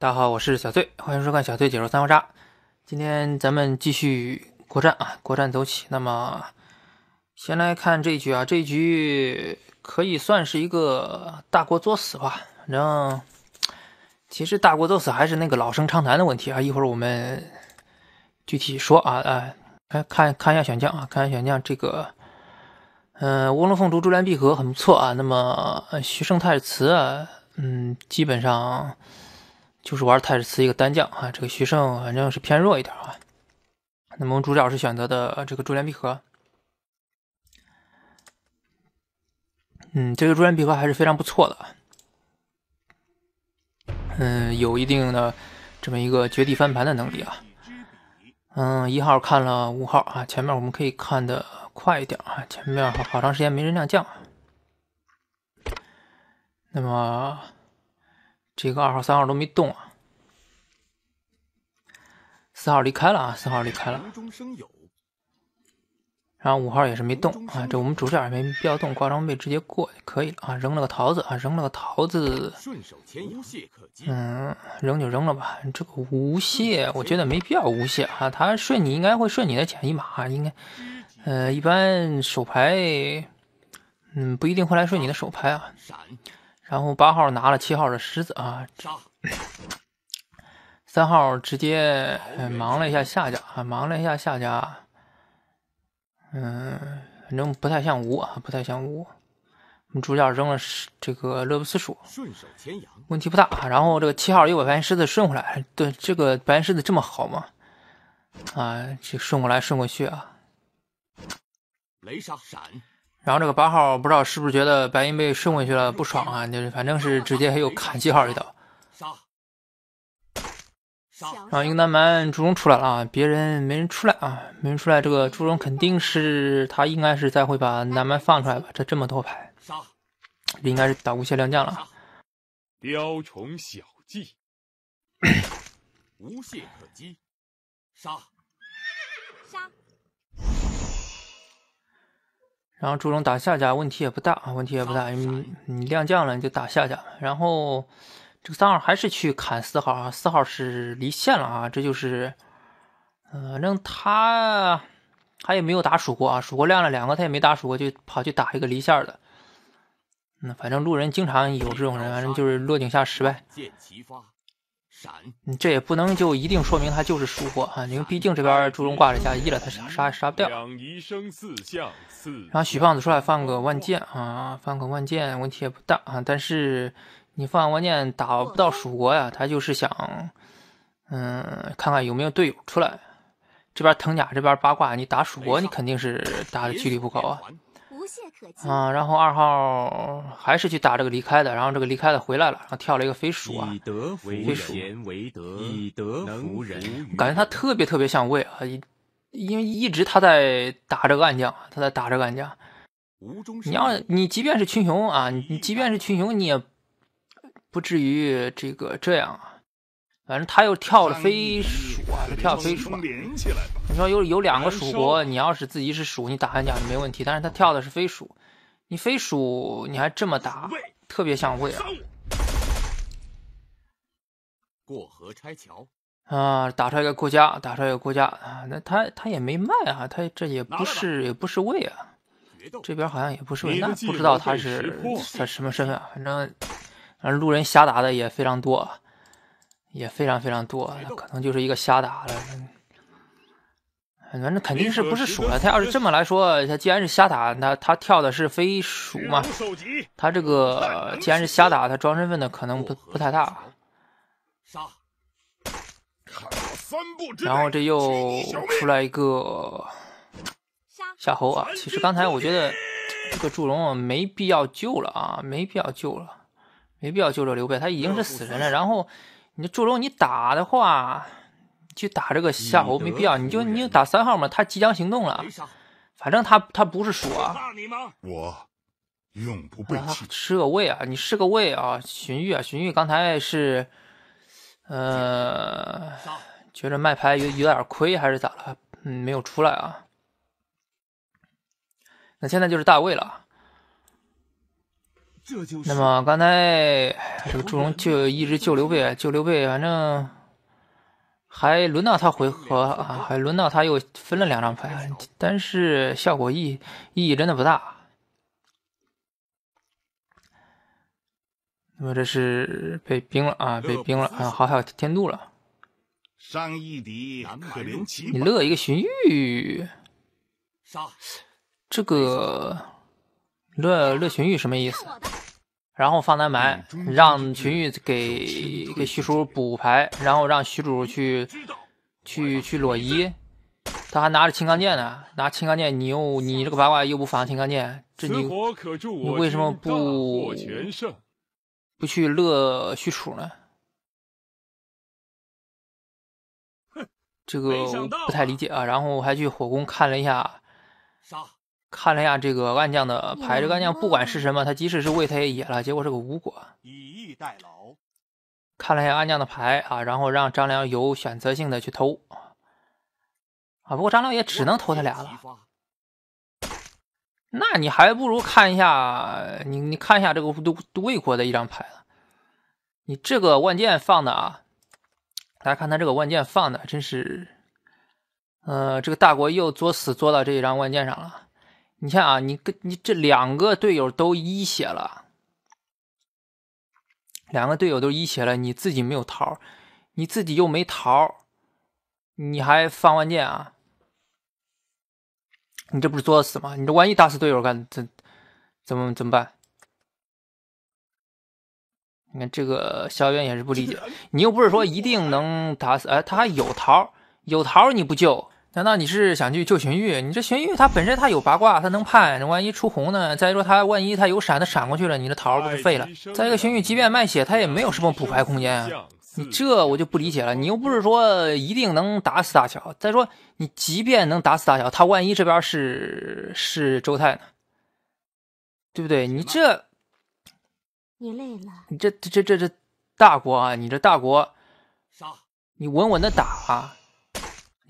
大家好，我是小翠，欢迎收看小翠解说三国杀。今天咱们继续国战啊，国战走起。那么先来看这一局啊，这一局可以算是一个大国作死吧。反正其实大国作死还是那个老生常谈的问题啊。一会儿我们具体说啊哎，来看看一下选将啊，看看选将这个，嗯，卧龙凤雏珠联璧合很不错啊。那么徐盛太史啊，嗯，基本上。就是玩太史慈一个单将啊，这个徐胜反正是偏弱一点啊。那么主角是选择的这个珠联璧合，嗯，这个珠联璧合还是非常不错的，嗯，有一定的这么一个绝地翻盘的能力啊。嗯，一号看了五号啊，前面我们可以看的快一点啊，前面好好长时间没人亮将那么。这个二号、三号都没动啊，四号离开了啊，四号离开了。然后五号也是没动啊，这我们主线也没必要动，挂装备直接过就可以了啊。扔了个桃子啊，扔了个桃子。顺手无懈可击。嗯，扔就扔了吧，这个无懈，我觉得没必要无懈啊。他顺你应该会顺你的潜一码，应该，呃，一般手牌，嗯，不一定会来顺你的手牌啊。然后八号拿了七号的狮子啊，杀！三号直接忙了一下下家啊，忙了一下下家。嗯，反正不太像吴啊，不太像吴。我们主角扔了这个乐不思蜀，问题不大。然后这个七号又把白狮子顺回来，对这个白狮子这么好吗？啊，这顺过来顺过去啊，雷杀闪。然后这个八号不知道是不是觉得白银被顺回去了不爽啊？就是反正是直接又砍七号一刀，杀！然后一个南蛮朱龙出来了啊，别人没人出来啊，没人出来，这个朱龙肯定是他应该是再会把南蛮放出来吧？这这么多牌，杀！应该是打无懈量将了，雕虫小技，无懈可击，杀！然后朱龙打下家问题也不大啊，问题也不大，你你亮将了你就打下家。然后这个三号还是去砍四号啊，四号是离线了啊，这就是，反正他他也没有打蜀国啊，蜀国亮了两个他也没打蜀国，就跑去打一个离线的。那反正路人经常有这种人，反正就是落井下石呗。你这也不能就一定说明他就是疏忽啊，为毕竟这边朱龙挂着加一了，他杀杀也杀不掉。两仪生四象，四。然后许胖子出来放个万箭啊，放个万箭问题也不大啊，但是你放万箭打不到蜀国呀，他就是想，嗯，看看有没有队友出来。这边藤甲，这边八卦，你打蜀国你肯定是打的距离不高啊。啊，然后二号还是去打这个离开的，然后这个离开的回来了，然后跳了一个飞鼠啊，以德飞鼠，感觉他特别特别像喂啊，因为一直他在打这个暗将，他在打这个暗将。你要你即便是群雄啊，你即便是群雄，你也不至于这个这样啊。反正他又跳了飞鼠啊，他跳飞鼠你说有有两个蜀国，你要是自己是蜀，你打人家没问题。但是他跳的是飞鼠，你飞鼠你还这么打，特别像魏啊！过河拆桥啊！打出来一个郭嘉，打出来一个郭嘉啊！那他他也没卖啊，他这也不是也不是魏啊，这边好像也不是魏，那不知道他是他什么身份？反正，反正路人瞎打的也非常多。啊。也非常非常多，他可能就是一个瞎打了。反正肯定是不是鼠了。他要是这么来说，他既然是瞎打，那他跳的是飞鼠嘛？他这个既然是瞎打，他装身份的可能不不太大。杀。然后这又出来一个夏侯啊。其实刚才我觉得这个祝融没必要救了啊，没必要救了，没必要救这刘备，他已经是死神了。然后。你祝融你打的话，去打这个夏侯没必要，你就你就打三号嘛。他即将行动了，反正他他不是说啊。我永不被弃。试个位啊，你试个位啊，荀彧啊，荀彧刚才是，呃，觉着卖牌有有点亏还是咋了？嗯，没有出来啊。那现在就是大卫了。那么刚才这个朱融就一直救刘备，救刘备，反正还轮到他回合啊，还轮到他又分了两张牌，但是效果意意义真的不大。那么这是被冰了啊，被冰了啊，好，还有天度了。伤一敌，可怜其。你乐一个荀彧。杀，这个。乐乐群玉什么意思？然后放南蛮，让群玉给给徐叔补牌，然后让徐主去去去裸伊，他还拿着青钢剑呢，拿青钢剑你又你这个八卦又不防青钢剑，这你你为什么不不去乐徐楚呢？这个我不太理解啊。然后我还去火宫看了一下。看了一下这个暗将的牌，这个暗将不管是什么，他即使是魏，他也野了，结果是个吴国。以逸待劳，看了一下暗将的牌啊，然后让张良有选择性的去偷啊。不过张良也只能偷他俩了。那你还不如看一下，你你看一下这个魏国的一张牌了。你这个万箭放的啊，大家看他这个万箭放的，真是，呃，这个大国又作死作到这一张万箭上了。你看啊，你跟你这两个队友都一血了，两个队友都一血了，你自己没有桃，你自己又没桃，你还放万箭啊？你这不是作死吗？你这万一打死队友干怎怎么怎么办？你看这个小渊也是不理解，你又不是说一定能打死，哎，他还有桃，有桃你不救？难道你是想去救荀彧？你这荀彧他本身他有八卦，他能判。万一出红呢？再说他万一他有闪，他闪过去了，你这桃不是废了？再一个，荀彧即便卖血，他也没有什么补牌空间。你这我就不理解了。你又不是说一定能打死大乔。再说你即便能打死大乔，他万一这边是是周泰呢？对不对？你这，你累了。你这这这这大国啊！你这大国，杀你稳稳的打。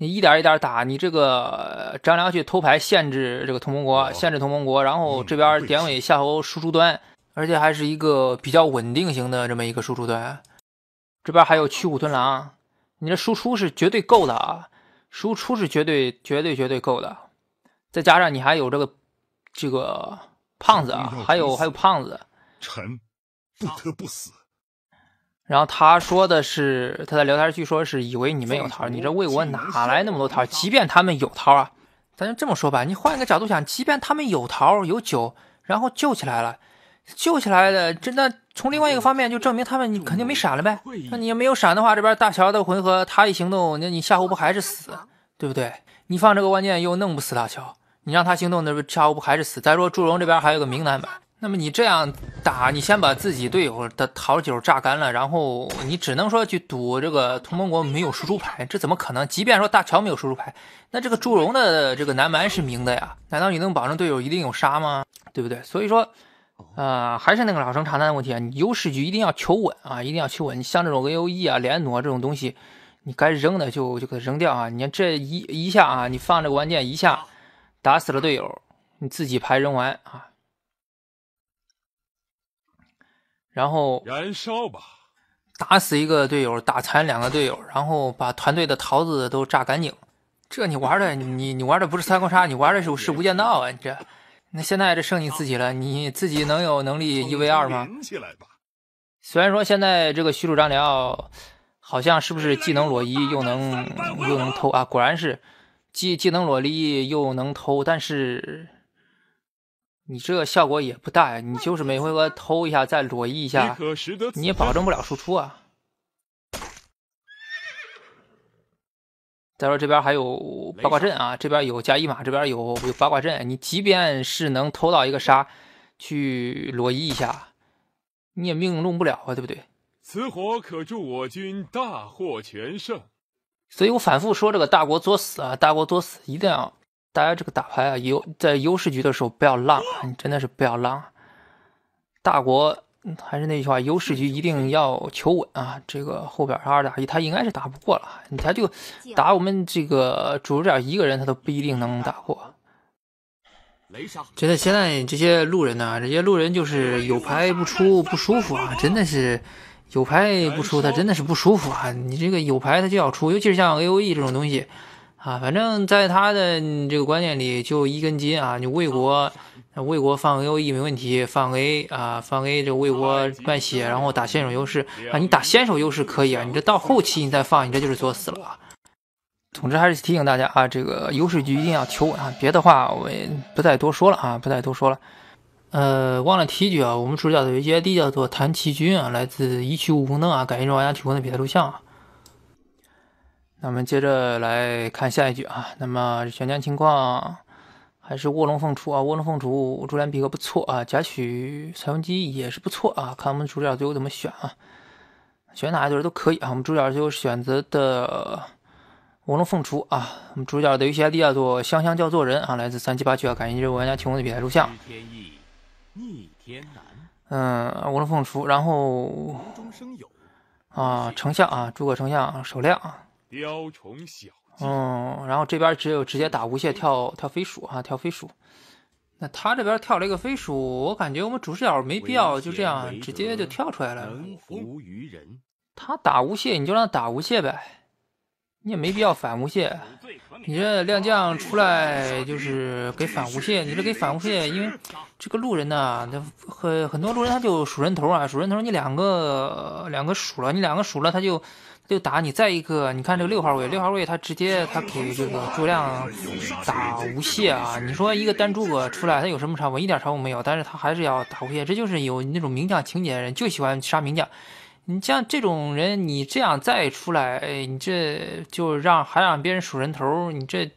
你一点一点打，你这个张良去偷牌限制这个同盟国，限制同盟国，然后这边典韦夏侯输出端，而且还是一个比较稳定型的这么一个输出端。这边还有驱虎吞狼，你的输出是绝对够的啊，输出是绝对绝对绝对够的。再加上你还有这个这个胖子啊，还有还有胖子，臣不得不死。然后他说的是，他在聊天区说是以为你们有桃，你这魏国哪来那么多桃？即便他们有桃啊，咱就这么说吧，你换一个角度想，即便他们有桃有酒，然后救起来了，救起来的，真的从另外一个方面就证明他们你肯定没闪了呗。那你没有闪的话，这边大乔的回合他一行动，那你夏侯不还是死，对不对？你放这个万箭又弄不死大乔，你让他行动，那不夏侯不还是死？再说祝融这边还有个明男版。那么你这样打，你先把自己队友的桃酒榨干了，然后你只能说去赌这个同盟国没有输出牌，这怎么可能？即便说大乔没有输出牌，那这个祝融的这个南蛮是明的呀，难道你能保证队友一定有杀吗？对不对？所以说，啊，还是那个老生常谈的问题啊，你优势局一定要求稳啊，一定要求稳。你像这种 A O E 啊，连弩这种东西，你该扔的就就给它扔掉啊。你看这一一下啊，你放这个关键一下打死了队友，你自己牌扔完啊。然后燃烧吧，打死一个队友，打残两个队友，然后把团队的桃子都炸干净。这你玩的，你你玩的不是三国杀，你玩的是是无间道啊！你这，那现在这剩你自己了，你自己能有能力一 v 二吗？起来吧！虽然说现在这个许褚张辽，好像是不是既能裸衣又能又能偷啊？果然是，既既能裸移又能偷，但是。你这个效果也不大呀，你就是每回合偷一下再裸移一下，你也保证不了输出啊。再说这边还有八卦阵啊，这边有加一马，这边有有八卦阵，你即便是能偷到一个杀，去裸移一下，你也命中不了啊，对不对？此火可助我军大获全胜，所以我反复说这个大国作死啊，大国作死一定要。大家这个打牌啊，优在优势局的时候不要浪，你真的是不要浪。大国还是那句话，优势局一定要求稳啊。这个后边二打一，他应该是打不过了，他就打我们这个主视角一个人，他都不一定能打过。真的，现在这些路人呢，这些路人就是有牌不出不舒服啊，真的是有牌不出他真的是不舒服啊。你这个有牌他就要出，尤其是像 A O E 这种东西。啊，反正在他的这个观念里就一根筋啊！你魏国，魏国放 A O E 没问题，放 A 啊，放 A 这魏国卖血，然后打先手优势啊！你打先手优势可以啊，你这到后期你再放，你这就是作死了啊！总之还是提醒大家啊，这个优势局一定要求稳啊！别的话我也不再多说了啊，不再多说了。呃，忘了提一句啊，我们主角的游戏 I D 叫做谭奇军啊，来自一区五红灯啊，感谢玩家提供的比赛录像啊。那我们接着来看下一句啊。那么选将情况还是卧龙凤雏啊，卧龙凤雏，珠联璧合不错啊，贾诩、蔡文姬也是不错啊。看我们主角最后怎么选啊，选哪一对都可以啊。我们主角最后选择的卧龙凤雏啊。我们主角的游戏 ID 叫做香香叫做人啊，来自三七八区啊，感谢这位玩家提供的比赛录像。嗯，卧龙凤雏，然后啊，丞相啊，诸葛丞相，首亮啊。雕虫小技。嗯，然后这边只有直接打无懈跳跳飞鼠啊，跳飞鼠。那他这边跳了一个飞鼠，我感觉我们主视角没必要就这样直接就跳出来了。能于人。他打无懈，你就让他打无懈呗，你也没必要反无懈。你这亮将出来就是给反无懈，你这给反无懈，因为这个路人呢，那很很多路人他就数人头啊，数人头，你两个两个数了，你两个数了他就。就打你再一个，你看这个六号位，六号位他直接他给这个诸葛亮打无懈啊！你说一个单诸葛出来，他有什么差我一点差我没有，但是他还是要打无懈，这就是有那种名将情节的人就喜欢杀名将。你像这种人，你这样再出来，你这就让还让别人数人头，你这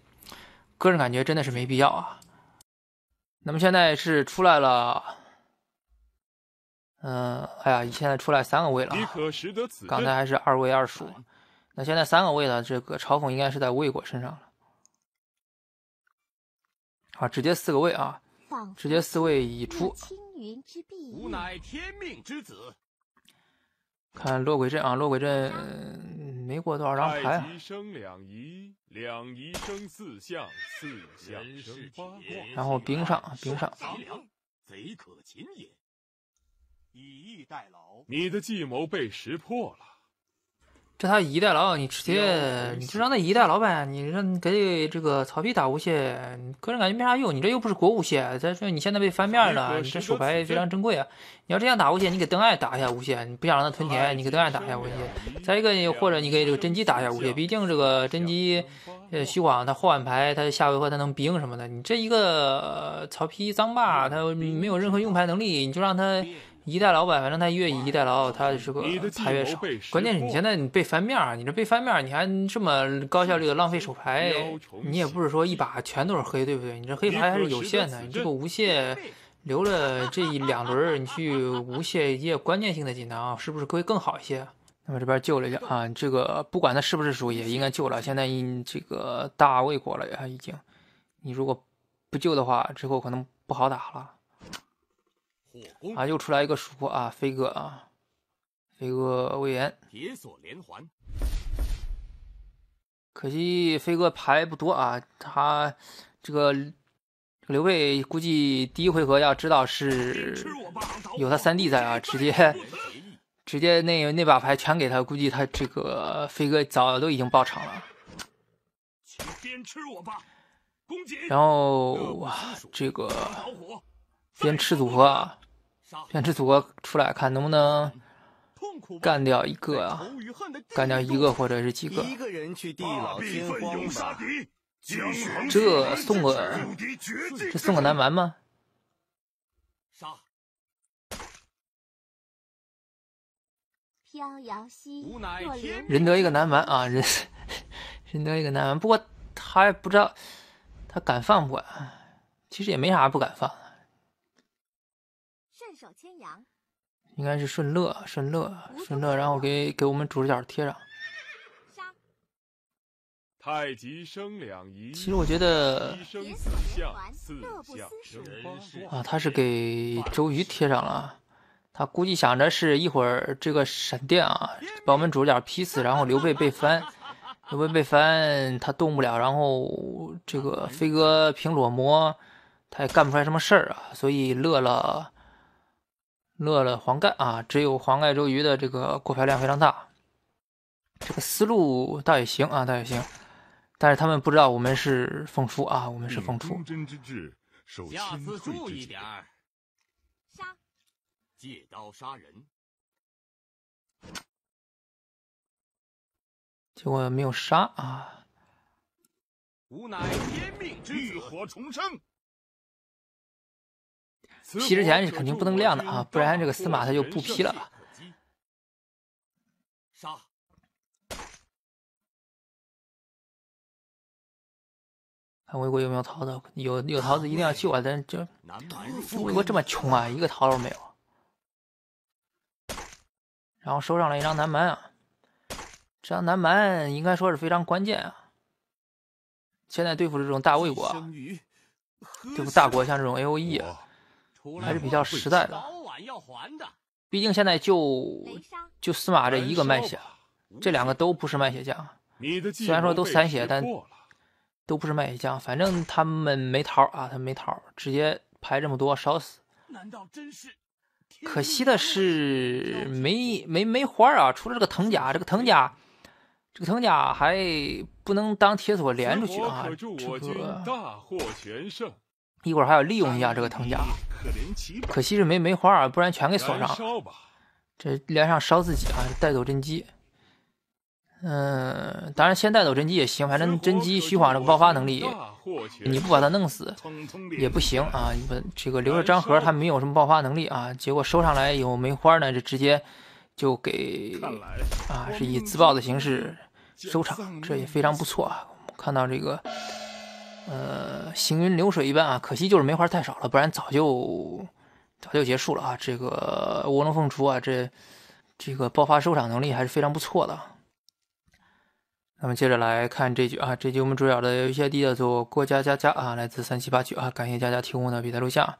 个人感觉真的是没必要啊。那么现在是出来了。嗯，哎呀，现在出来三个位了，刚才还是二位二蜀，那现在三个位呢？这个嘲讽应该是在魏国身上了。啊，直接四个位啊，直接四位已出。乃天命之子。看落鬼阵啊，落鬼阵没过多少，生八卦。然后兵上，兵上。贼可擒也。以逸待劳，你的计谋被识破了。这他以逸待劳，你直接你就让那以逸待劳呗，你让给这个曹丕打无懈，个人感觉没啥用。你这又不是国无懈，再说你现在被翻面了，你这手牌非常珍贵啊。你要这样打无懈，你给邓艾打一下无懈，你不想让他屯田，你给邓艾打一下无懈。再一个或者你给这个甄姬打一下无懈，毕竟这个甄姬，呃徐晃他换牌，他下回合他能兵什么的。你这一个曹丕脏霸，他没有任何用牌能力，你就让他。一代老板，反正他越一代老，他这个牌越少。关键是你现在你被翻面儿，你这被翻面儿，你还这么高效率的浪费手牌，你也不是说一把全都是黑，对不对？你这黑牌还是有限的。你这个无懈留了这一两轮，你去无懈一些关键性的锦囊，是不是会更好一些？那么这边救了一下啊，这个不管他是不是输，也应该救了。现在你这个大魏国了呀，已经。你如果不救的话，之后可能不好打了。啊，又出来一个国啊，飞哥啊，飞哥魏延铁索连环，可惜飞哥牌不多啊，他这个这个刘备估计第一回合要知道是有他三弟在啊，直接 直接那那把牌全给他，估计他这个飞哥早都已经爆场了。然后这个。边吃组合啊，边吃组合出来看能不能干掉一个啊，干掉一个或者是几个。这送个这送个南蛮吗？杀！人得一个南蛮啊，人 人得一个南蛮。不过他也不知道他敢放不敢，其实也没啥不敢放的。顺手牵羊，应该是顺乐，顺乐，顺乐，然后给给我们主角贴上。太极生两仪，其实我觉得，啊，他是给周瑜贴上了，他估计想着是一会儿这个闪电啊，把我们主角劈死，然后刘备被翻，刘备被翻，他动不了，然后这个飞哥凭裸模，他也干不出来什么事儿啊，所以乐乐。乐乐黄盖啊，只有黄盖周瑜的这个过牌量非常大，这个思路倒也行啊，倒也行，但是他们不知道我们是凤雏啊，我们是凤雏。下次注意点儿，借刀杀人，结果没有杀啊。吾乃天命之子，浴火重生。批之前是肯定不能亮的啊，不然这个司马他就不批了。杀！看魏国有没有桃子，有有桃子一定要救啊！咱这魏国这么穷啊，一个桃都没有。然后收上来一张南蛮啊，这张南蛮应该说是非常关键啊。现在对付这种大魏国，对付大国像这种 A O E 啊。还是比较实在的，毕竟现在就就司马这一个卖血，这两个都不是卖血将。虽然说都散血，但都不是卖血将。反正他们没桃啊，他们没桃，直接排这么多烧死。可惜的是没没没花啊，除了这个藤甲，这个藤甲，这个藤甲还不能当铁索连出去啊。这个一会儿还要利用一下这个藤甲，可惜是没梅花，不然全给锁上了。这连上烧自己啊，带走甄姬。嗯，当然先带走甄姬也行，反正甄姬虚晃这个爆发能力，你不把他弄死也不行啊。你这个留着张合，他没有什么爆发能力啊。结果收上来有梅花呢，就直接就给啊，是以自爆的形式收场，这也非常不错啊。看到这个。呃，行云流水一般啊，可惜就是梅花太少了，不然早就早就结束了啊。这个卧龙凤雏啊，这这个爆发收场能力还是非常不错的。那么接着来看这局啊，这局我们主角的游戏 ID 叫做郭家家家啊，来自三七八九啊，感谢佳佳提供的比赛录像。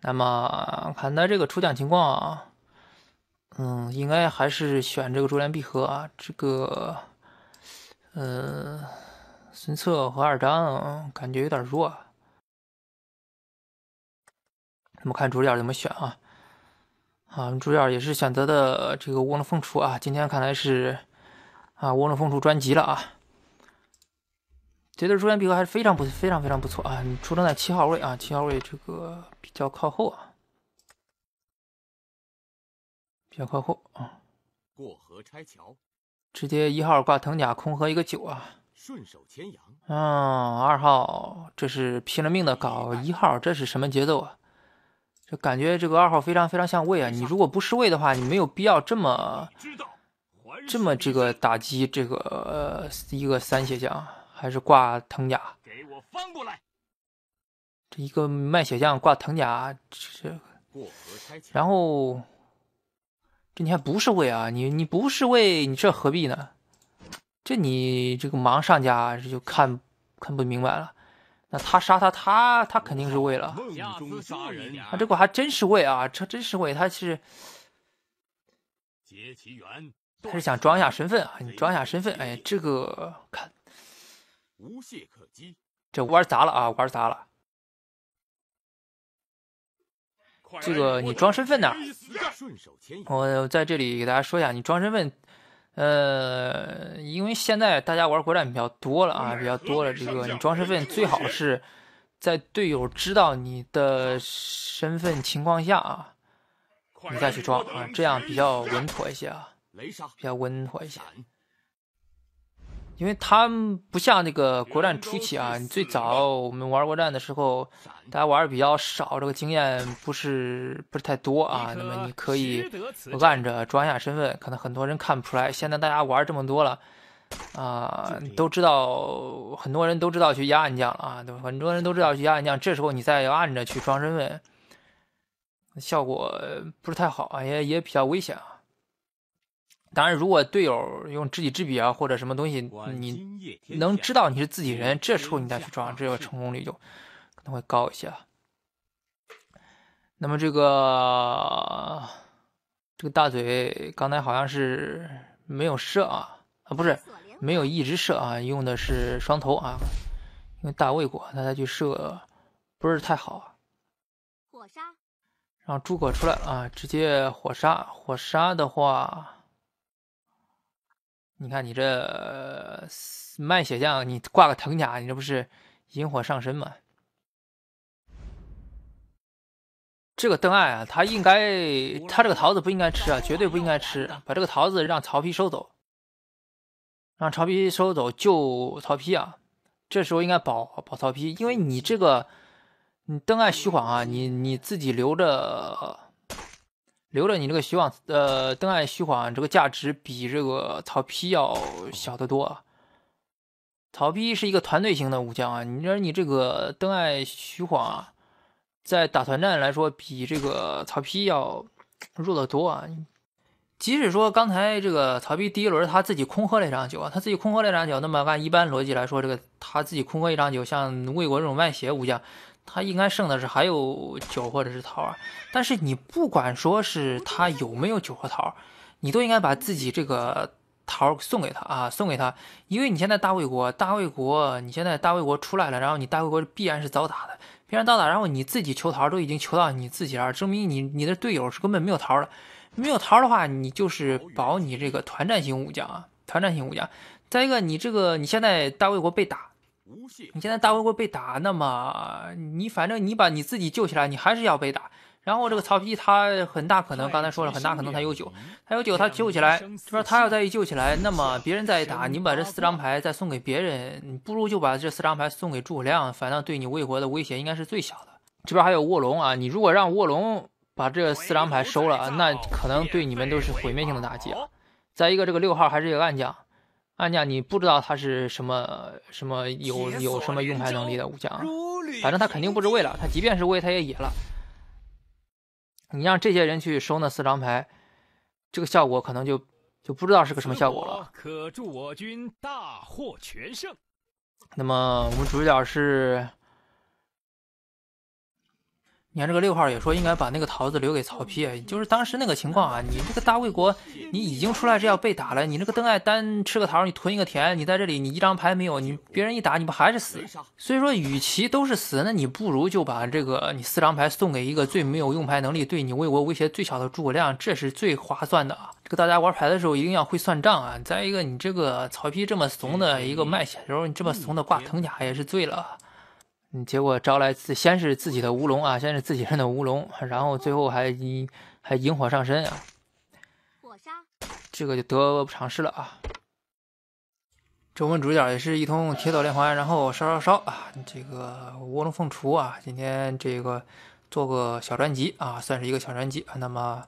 那么看他这个出奖情况啊，嗯，应该还是选这个珠联璧合啊，这个，嗯。孙策和二张感觉有点弱，我们看主角怎么选啊？啊，主角也是选择的这个卧龙凤雏啊。今天看来是啊，卧龙凤雏专辑了啊。这对出现配合还是非常不非常非常不错啊。出生在七号位啊，七号位这个比较靠后啊，比较靠后啊。过河拆桥，直接一号挂藤甲空河一个九啊。顺手牵羊。嗯，二号这是拼了命的搞，一号这是什么节奏啊？这感觉这个二号非常非常像位啊！你如果不是位的话，你没有必要这么这么这个打击这个呃、一个三血将，还是挂藤甲。给我翻过来！这一个卖血将挂藤甲，这过河拆桥。然后这你还不是位啊？你你不是位，你这何必呢？这你这个盲上家这就看看不明白了，那他杀他他他肯定是为了杀人，他这个还真是为啊，这真是为他是，结其缘，他是想装一下身份啊，你装一下身份，哎，这个看，无懈可击，这玩砸了啊，玩砸了，这个你装身份呢？我在这里给大家说一下，你装身份。呃，因为现在大家玩国战比较多了啊，比较多了。这个你装身份最好是在队友知道你的身份情况下啊，你再去装啊，这样比较稳妥一些啊，比较稳妥一些。因为他们不像那个国战初期啊，你最早我们玩国战的时候，大家玩的比较少，这个经验不是不是太多啊。那么你可以按着装一下身份，可能很多人看不出来。现在大家玩这么多了啊，都知道很多人都知道去压暗将了啊，对吧？很多人都知道去压暗将，这时候你再要按着去装身份，效果不是太好，啊，也也比较危险啊。当然，如果队友用知己知彼啊，或者什么东西，你能知道你是自己人，这时候你再去抓，这个成功率就可能会高一些。那么这个这个大嘴刚才好像是没有射啊啊，不是没有一直射啊，用的是双头啊，因为大卫国他去射不是太好，火杀，然后诸葛出来啊，直接火杀火杀的话。你看，你这卖血将，你挂个藤甲，你这不是引火上身吗？这个邓艾啊，他应该，他这个桃子不应该吃啊，绝对不应该吃。把这个桃子让曹丕收走，让曹丕收走救曹丕啊。这时候应该保保曹丕，因为你这个，你邓艾虚晃啊，你你自己留着。留着你这个徐晃，呃，邓艾、徐晃这个价值比这个曹丕要小得多啊。曹丕是一个团队型的武将啊，你说你这个邓艾、徐晃啊，在打团战来说，比这个曹丕要弱得多啊。即使说刚才这个曹丕第一轮他自己空喝了一张酒啊，他自己空喝了一张酒，那么按一般逻辑来说，这个他自己空喝一张酒，像魏国这种外邪武将。他应该剩的是还有酒或者是桃儿，但是你不管说是他有没有酒和桃儿，你都应该把自己这个桃儿送给他啊，送给他，因为你现在大魏国，大魏国，你现在大魏国出来了，然后你大魏国必然是遭打的，必然遭打，然后你自己求桃都已经求到你自己了，证明你你的队友是根本没有桃了，没有桃的话，你就是保你这个团战型武将啊，团战型武将，再一个你这个你现在大魏国被打。你现在大魏会被打那么你反正你把你自己救起来，你还是要被打。然后这个曹丕他很大可能，刚才说了，很大可能他有酒，他有酒他救起来。这边他要再一救起来，那么别人再一打，你把这四张牌再送给别人，你不如就把这四张牌送给诸葛亮，反正对你魏国的威胁应该是最小的。这边还有卧龙啊，你如果让卧龙把这四张牌收了，那可能对你们都是毁灭性的打击。再一个，这个六号还是一个暗将。安家，你不知道他是什么什么有有什么用牌能力的武将，反正他肯定不知位了。他即便是位，他也野了。你让这些人去收那四张牌，这个效果可能就就不知道是个什么效果了。可助我军大获全胜。那么我们主角是。你看这个六号也说，应该把那个桃子留给曹丕。就是当时那个情况啊，你这个大魏国，你已经出来是要被打了，你这个邓艾单吃个桃，你囤一个田，你在这里你一张牌没有，你别人一打你不还是死？所以说，与其都是死，那你不如就把这个你四张牌送给一个最没有用牌能力、对你魏国威胁最小的诸葛亮，这是最划算的啊！这个大家玩牌的时候一定要会算账啊。再一个，你这个曹丕这么怂的一个卖血流，你这么怂的挂藤甲也是醉了。结果招来自先是自己的乌龙啊，先是自己人的乌龙，然后最后还还引火上身啊，火这个就得不偿失了啊。这问主角也是一通铁锁连环，然后烧烧烧啊，这个卧龙凤雏啊，今天这个做个小专辑啊，算是一个小专辑啊。那么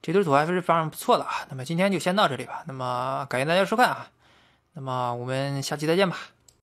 这堆土还是非常不错的啊。那么今天就先到这里吧。那么感谢大家收看啊，那么我们下期再见吧。